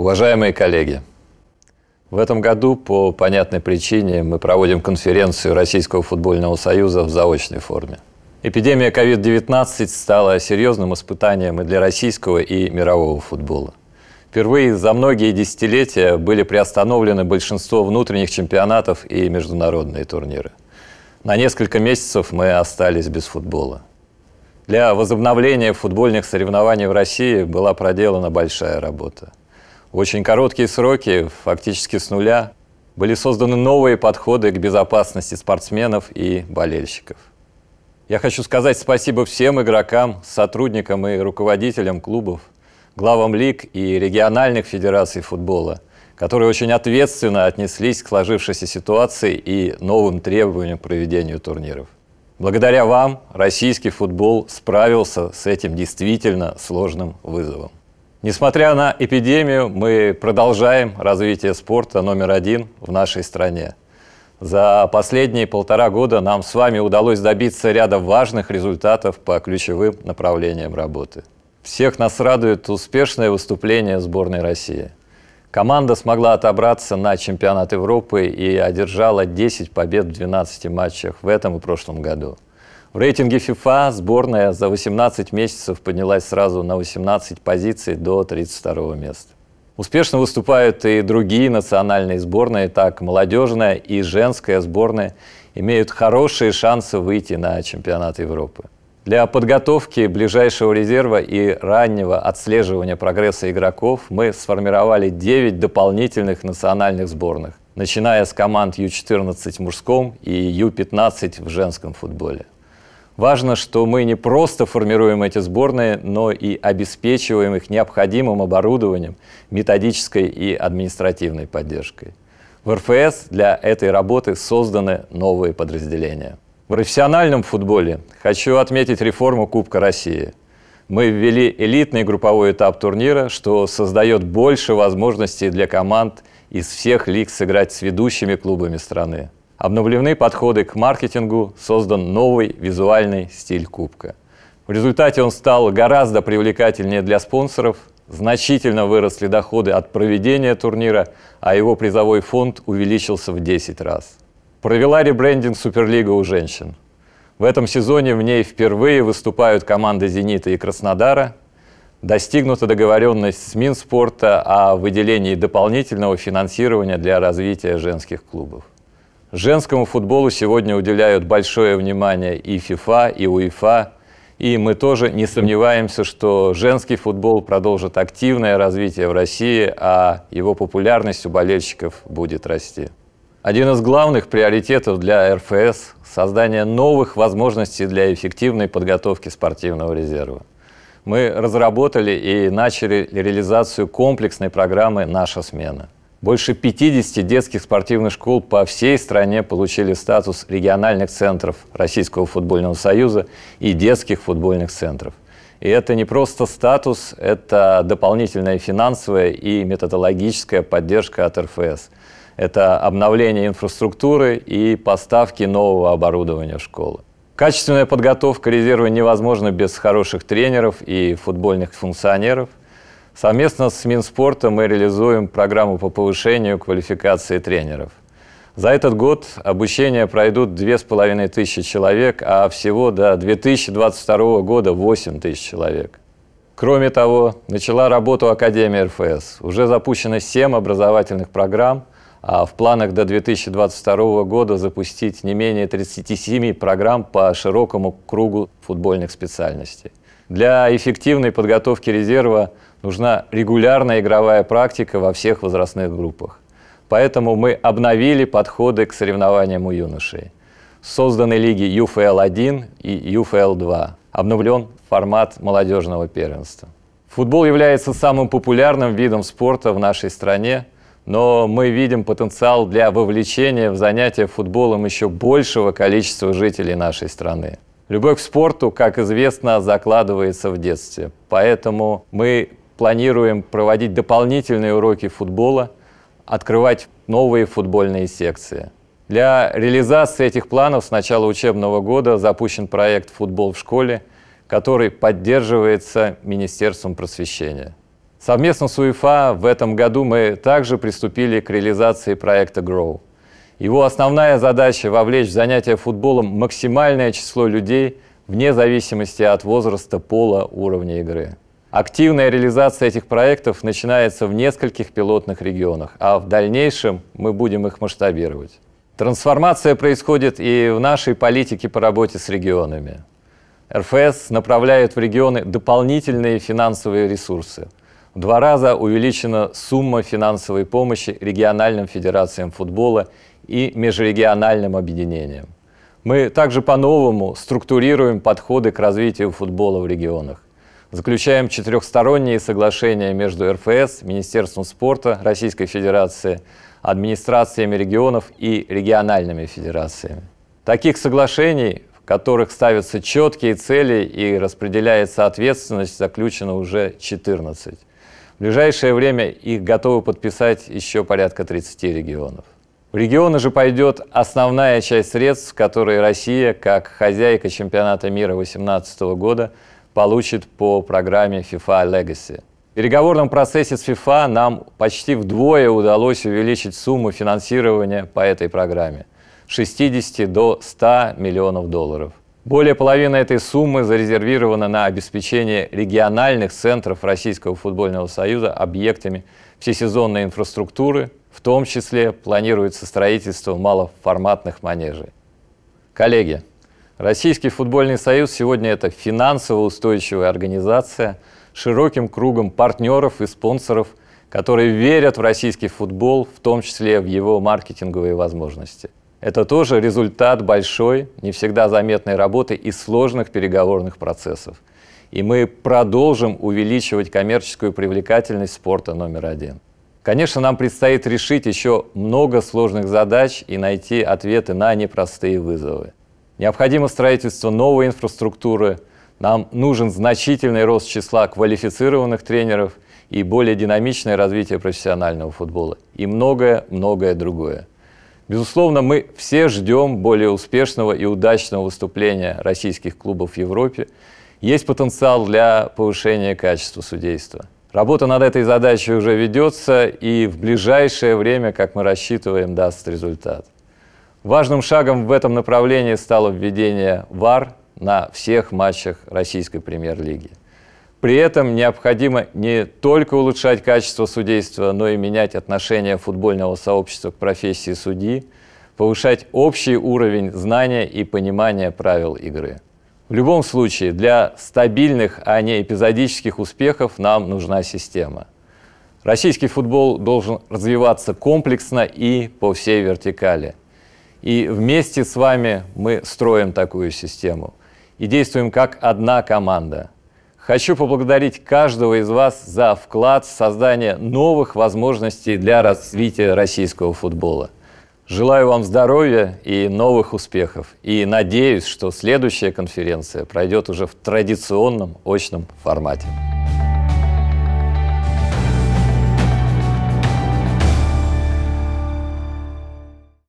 Уважаемые коллеги, в этом году по понятной причине мы проводим конференцию Российского футбольного союза в заочной форме. Эпидемия COVID-19 стала серьезным испытанием и для российского, и мирового футбола. Впервые за многие десятилетия были приостановлены большинство внутренних чемпионатов и международные турниры. На несколько месяцев мы остались без футбола. Для возобновления футбольных соревнований в России была проделана большая работа – в очень короткие сроки, фактически с нуля, были созданы новые подходы к безопасности спортсменов и болельщиков. Я хочу сказать спасибо всем игрокам, сотрудникам и руководителям клубов, главам лиг и региональных федераций футбола, которые очень ответственно отнеслись к сложившейся ситуации и новым требованиям к проведению турниров. Благодаря вам российский футбол справился с этим действительно сложным вызовом. Несмотря на эпидемию, мы продолжаем развитие спорта номер один в нашей стране. За последние полтора года нам с вами удалось добиться ряда важных результатов по ключевым направлениям работы. Всех нас радует успешное выступление сборной России. Команда смогла отобраться на чемпионат Европы и одержала 10 побед в 12 матчах в этом и прошлом году. В рейтинге FIFA сборная за 18 месяцев поднялась сразу на 18 позиций до 32 места. Успешно выступают и другие национальные сборные, так молодежная и женская сборная имеют хорошие шансы выйти на чемпионат Европы. Для подготовки ближайшего резерва и раннего отслеживания прогресса игроков мы сформировали 9 дополнительных национальных сборных, начиная с команд Ю-14 в мужском и Ю-15 в женском футболе. Важно, что мы не просто формируем эти сборные, но и обеспечиваем их необходимым оборудованием, методической и административной поддержкой. В РФС для этой работы созданы новые подразделения. В профессиональном футболе хочу отметить реформу Кубка России. Мы ввели элитный групповой этап турнира, что создает больше возможностей для команд из всех лиг сыграть с ведущими клубами страны обновлены подходы к маркетингу, создан новый визуальный стиль кубка. В результате он стал гораздо привлекательнее для спонсоров, значительно выросли доходы от проведения турнира, а его призовой фонд увеличился в 10 раз. Провела ребрендинг Суперлига у женщин. В этом сезоне в ней впервые выступают команды «Зенита» и «Краснодара». Достигнута договоренность с Минспорта о выделении дополнительного финансирования для развития женских клубов. Женскому футболу сегодня уделяют большое внимание и ФИФА, и УЕФА. И мы тоже не сомневаемся, что женский футбол продолжит активное развитие в России, а его популярность у болельщиков будет расти. Один из главных приоритетов для РФС – создание новых возможностей для эффективной подготовки спортивного резерва. Мы разработали и начали реализацию комплексной программы «Наша смена». Больше 50 детских спортивных школ по всей стране получили статус региональных центров Российского футбольного союза и детских футбольных центров. И это не просто статус, это дополнительная финансовая и методологическая поддержка от РФС. Это обновление инфраструктуры и поставки нового оборудования школы. Качественная подготовка резерва невозможна без хороших тренеров и футбольных функционеров. Совместно с Минспорта мы реализуем программу по повышению квалификации тренеров. За этот год обучение пройдут 2500 человек, а всего до 2022 года 8000 человек. Кроме того, начала работу Академия РФС. Уже запущено 7 образовательных программ, а в планах до 2022 года запустить не менее 37 программ по широкому кругу футбольных специальностей. Для эффективной подготовки резерва – нужна регулярная игровая практика во всех возрастных группах. Поэтому мы обновили подходы к соревнованиям у юношей. Созданы лиги UFL-1 и UFL-2. Обновлен формат молодежного первенства. Футбол является самым популярным видом спорта в нашей стране, но мы видим потенциал для вовлечения в занятия футболом еще большего количества жителей нашей страны. Любовь к спорту, как известно, закладывается в детстве. Поэтому мы планируем проводить дополнительные уроки футбола, открывать новые футбольные секции. Для реализации этих планов с начала учебного года запущен проект «Футбол в школе», который поддерживается Министерством просвещения. Совместно с УЕФА в этом году мы также приступили к реализации проекта «Grow». Его основная задача – вовлечь в занятия футболом максимальное число людей вне зависимости от возраста, пола, уровня игры. Активная реализация этих проектов начинается в нескольких пилотных регионах, а в дальнейшем мы будем их масштабировать. Трансформация происходит и в нашей политике по работе с регионами. РФС направляет в регионы дополнительные финансовые ресурсы. В два раза увеличена сумма финансовой помощи региональным федерациям футбола и межрегиональным объединениям. Мы также по-новому структурируем подходы к развитию футбола в регионах. Заключаем четырехсторонние соглашения между РФС, Министерством спорта Российской Федерации, администрациями регионов и региональными федерациями. Таких соглашений, в которых ставятся четкие цели и распределяется ответственность, заключено уже 14. В ближайшее время их готовы подписать еще порядка 30 регионов. В регионы же пойдет основная часть средств, которые Россия, как хозяйка чемпионата мира 2018 года, получит по программе FIFA Legacy. В переговорном процессе с FIFA нам почти вдвое удалось увеличить сумму финансирования по этой программе – 60 до 100 миллионов долларов. Более половины этой суммы зарезервирована на обеспечение региональных центров Российского футбольного союза объектами всесезонной инфраструктуры, в том числе планируется строительство малоформатных манежей. Коллеги, Российский футбольный союз сегодня это финансово устойчивая организация с широким кругом партнеров и спонсоров, которые верят в российский футбол, в том числе в его маркетинговые возможности. Это тоже результат большой, не всегда заметной работы и сложных переговорных процессов. И мы продолжим увеличивать коммерческую привлекательность спорта номер один. Конечно, нам предстоит решить еще много сложных задач и найти ответы на непростые вызовы. Необходимо строительство новой инфраструктуры, нам нужен значительный рост числа квалифицированных тренеров и более динамичное развитие профессионального футбола и многое-многое другое. Безусловно, мы все ждем более успешного и удачного выступления российских клубов в Европе. Есть потенциал для повышения качества судейства. Работа над этой задачей уже ведется, и в ближайшее время, как мы рассчитываем, даст результат. Важным шагом в этом направлении стало введение ВАР на всех матчах российской премьер-лиги. При этом необходимо не только улучшать качество судейства, но и менять отношение футбольного сообщества к профессии судьи, повышать общий уровень знания и понимания правил игры. В любом случае, для стабильных, а не эпизодических успехов нам нужна система. Российский футбол должен развиваться комплексно и по всей вертикали – и вместе с вами мы строим такую систему и действуем как одна команда. Хочу поблагодарить каждого из вас за вклад в создание новых возможностей для развития российского футбола. Желаю вам здоровья и новых успехов. И надеюсь, что следующая конференция пройдет уже в традиционном очном формате.